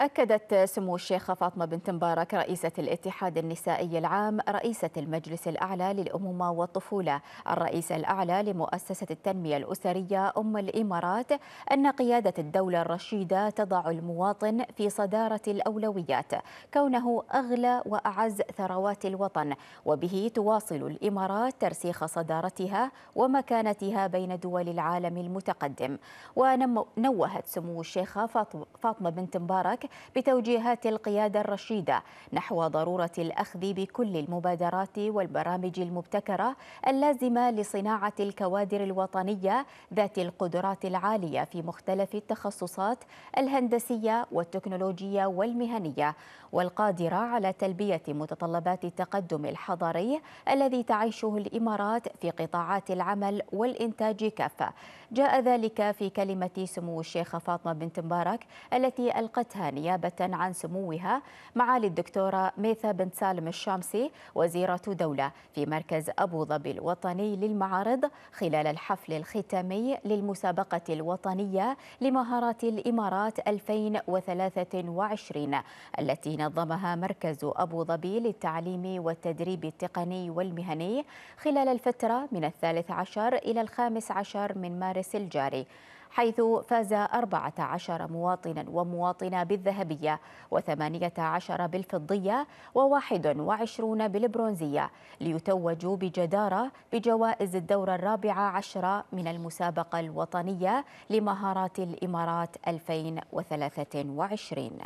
أكدت سمو الشيخة فاطمة بنت مبارك رئيسة الاتحاد النسائي العام رئيسة المجلس الأعلى للأمومة والطفولة الرئيسة الأعلى لمؤسسة التنمية الأسرية أم الإمارات أن قيادة الدولة الرشيدة تضع المواطن في صدارة الأولويات كونه أغلى وأعز ثروات الوطن وبه تواصل الإمارات ترسيخ صدارتها ومكانتها بين دول العالم المتقدم ونوهت سمو الشيخة فاطمة بنت مبارك بتوجيهات القيادة الرشيدة نحو ضرورة الأخذ بكل المبادرات والبرامج المبتكرة اللازمة لصناعة الكوادر الوطنية ذات القدرات العالية في مختلف التخصصات الهندسية والتكنولوجية والمهنية والقادرة على تلبية متطلبات التقدم الحضري الذي تعيشه الإمارات في قطاعات العمل والإنتاج كافة جاء ذلك في كلمة سمو الشيخة فاطمة بنت مبارك التي ألقتها نيابة عن سموها معالي الدكتورة ميثا بنت سالم الشامسي وزيرة دولة في مركز أبو ظبي الوطني للمعارض خلال الحفل الختامي للمسابقة الوطنية لمهارات الإمارات 2023 التي نظمها مركز أبو ظبي للتعليم والتدريب التقني والمهني خلال الفترة من الثالث عشر إلى الخامس عشر من مارس الجاري حيث فاز 14 مواطنا ومواطنة بالذهبية و18 بالفضية و21 بالبرونزية ليتوجوا بجدارة بجوائز الدورة الرابعة عشرة من المسابقة الوطنية لمهارات الإمارات 2023